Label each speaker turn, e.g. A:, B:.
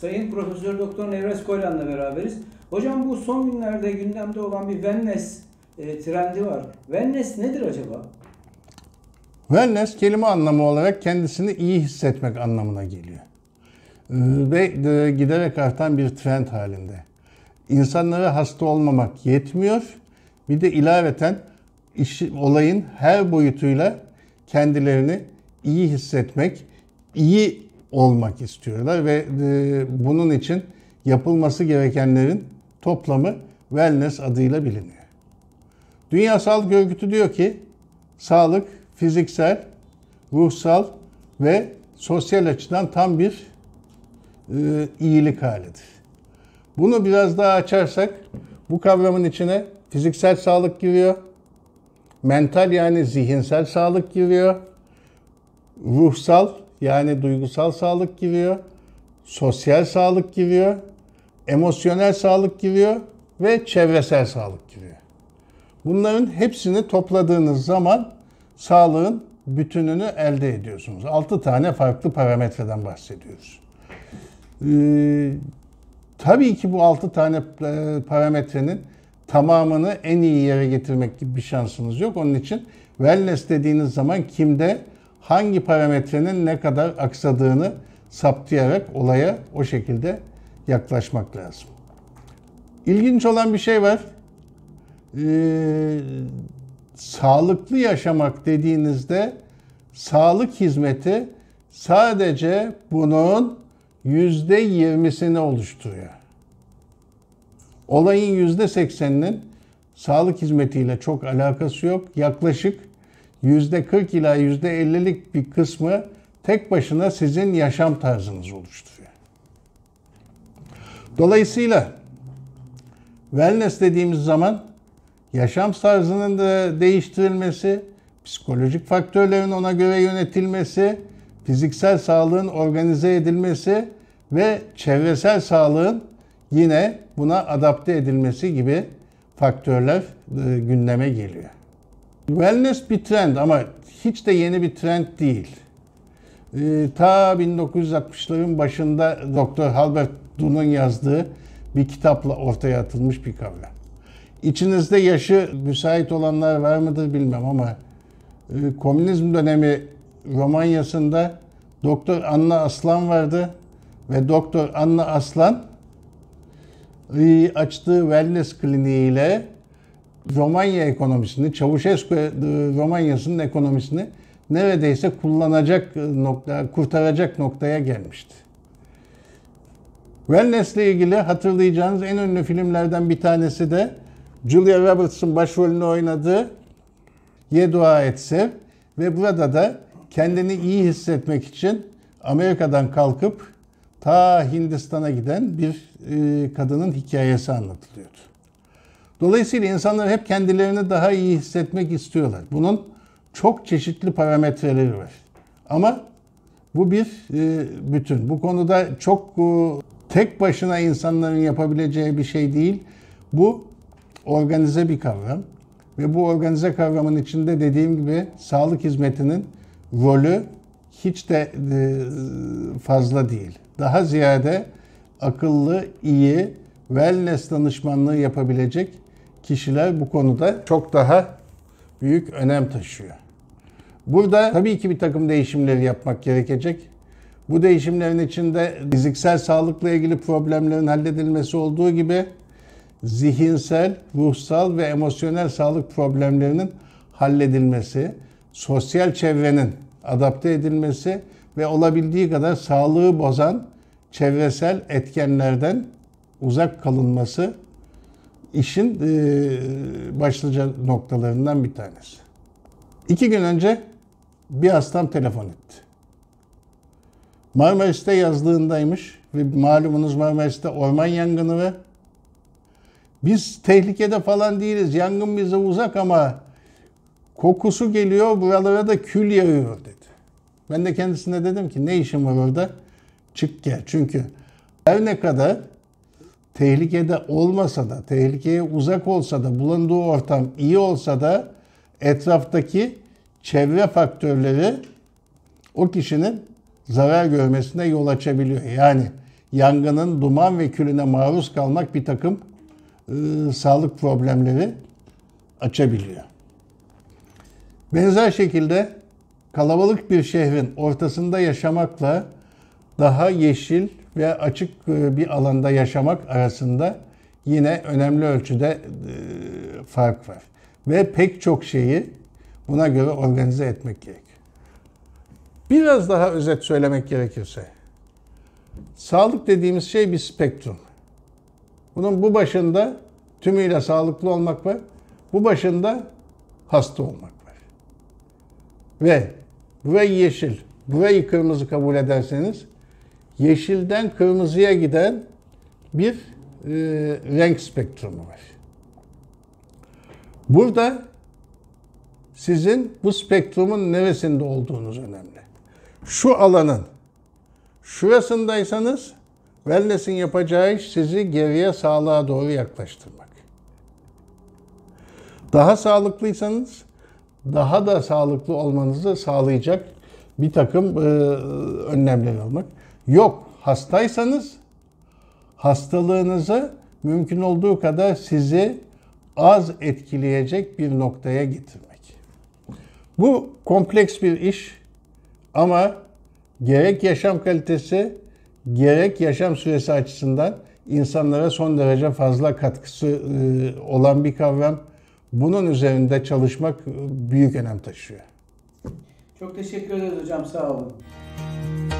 A: Sayın Profesör Doktor Nevres Koylan'la beraberiz. Hocam bu son günlerde gündemde olan bir wellness e, trendi var. Wellness nedir acaba? Wellness kelime anlamı olarak kendisini iyi hissetmek anlamına geliyor. Ve e, giderek artan bir trend halinde. İnsanlara hasta olmamak yetmiyor. Bir de ilaveten iş, olayın her boyutuyla kendilerini iyi hissetmek, iyi olmak istiyorlar ve e, bunun için yapılması gerekenlerin toplamı wellness adıyla biliniyor. Dünya Sağlık Örgütü diyor ki sağlık fiziksel, ruhsal ve sosyal açıdan tam bir e, iyilik halidir. Bunu biraz daha açarsak bu kavramın içine fiziksel sağlık giriyor. Mental yani zihinsel sağlık giriyor. Ruhsal yani duygusal sağlık giriyor, sosyal sağlık giriyor, emosyonel sağlık giriyor ve çevresel sağlık giriyor. Bunların hepsini topladığınız zaman sağlığın bütününü elde ediyorsunuz. 6 tane farklı parametreden bahsediyoruz. Ee, tabii ki bu 6 tane e, parametrenin tamamını en iyi yere getirmek gibi bir şansınız yok. Onun için wellness dediğiniz zaman kimde hangi parametrenin ne kadar aksadığını saptayarak olaya o şekilde yaklaşmak lazım. İlginç olan bir şey var. Ee, sağlıklı yaşamak dediğinizde sağlık hizmeti sadece bunun yüzde yirmisini oluşturuyor. Olayın yüzde sekseninin sağlık hizmetiyle çok alakası yok. Yaklaşık %40 ila %50'lik bir kısmı tek başına sizin yaşam tarzınız oluşturuyor. Dolayısıyla wellness dediğimiz zaman yaşam tarzının da değiştirilmesi, psikolojik faktörlerin ona göre yönetilmesi, fiziksel sağlığın organize edilmesi ve çevresel sağlığın yine buna adapte edilmesi gibi faktörler e, gündeme geliyor. Wellness bir trend ama hiç de yeni bir trend değil. Ee, ta 1960'ların başında Doktor Halbert Dunn'un yazdığı bir kitapla ortaya atılmış bir kavram. İçinizde yaşı müsait olanlar var mıdır bilmem ama e, komünizm dönemi Romanya'sında Doktor Anna Aslan vardı ve Doktor Anna Aslan e, açtığı wellness kliniğiyle Romanya ekonomisini, Çavuşescu e, Romanya'sının ekonomisini neredeyse kullanacak e, nokta, kurtaracak noktaya gelmişti. Wellness ile ilgili hatırlayacağınız en ünlü filmlerden bir tanesi de Julia Roberts'ın başrolünü oynadığı Ye Dua Etse ve burada da kendini iyi hissetmek için Amerika'dan kalkıp ta Hindistan'a giden bir e, kadının hikayesi anlatılıyordu. Dolayısıyla insanlar hep kendilerini daha iyi hissetmek istiyorlar. Bunun çok çeşitli parametreleri var. Ama bu bir e, bütün. Bu konuda çok e, tek başına insanların yapabileceği bir şey değil. Bu organize bir kavram. Ve bu organize kavramın içinde dediğim gibi sağlık hizmetinin rolü hiç de e, fazla değil. Daha ziyade akıllı, iyi, wellness danışmanlığı yapabilecek kişiler bu konuda çok daha büyük önem taşıyor. Burada tabii ki bir takım değişimleri yapmak gerekecek. Bu değişimlerin içinde fiziksel sağlıkla ilgili problemlerin halledilmesi olduğu gibi zihinsel, ruhsal ve emosyonel sağlık problemlerinin halledilmesi, sosyal çevrenin adapte edilmesi ve olabildiği kadar sağlığı bozan çevresel etkenlerden uzak kalınması işin e, başlıca noktalarından bir tanesi. İki gün önce bir hastam telefon etti. Marmaris'te yazlığındaymış ve malumunuz Marmaris'te orman yangını ve biz tehlikede falan değiliz. Yangın bize uzak ama kokusu geliyor buralara da kül yağıyor dedi. Ben de kendisine dedim ki ne işin var orada? Çık gel. Çünkü her ne kadar tehlikede olmasa da, tehlikeye uzak olsa da, bulunduğu ortam iyi olsa da etraftaki çevre faktörleri o kişinin zarar görmesine yol açabiliyor. Yani yangının duman ve külüne maruz kalmak bir takım e, sağlık problemleri açabiliyor. Benzer şekilde kalabalık bir şehrin ortasında yaşamakla daha yeşil ve açık e, bir alanda yaşamak arasında yine önemli ölçüde e, fark var. Ve pek çok şeyi buna göre organize etmek gerek. Biraz daha özet söylemek gerekirse, sağlık dediğimiz şey bir spektrum. Bunun bu başında tümüyle sağlıklı olmak var, bu başında hasta olmak var. Ve burayı yeşil, burayı kırmızı kabul ederseniz yeşilden kırmızıya giden bir e, renk spektrumu var. Burada sizin bu spektrumun neresinde olduğunuz önemli. Şu alanın şurasındaysanız wellness'in yapacağı iş sizi geriye sağlığa doğru yaklaştırmak. Daha sağlıklıysanız daha da sağlıklı olmanızı sağlayacak bir takım e, önlemler almak. Yok hastaysanız hastalığınızı mümkün olduğu kadar sizi az etkileyecek bir noktaya getirmek. Bu kompleks bir iş ama gerek yaşam kalitesi gerek yaşam süresi açısından insanlara son derece fazla katkısı e, olan bir kavram. Bunun üzerinde çalışmak e, büyük önem taşıyor. Çok teşekkür ederiz hocam sağ olun.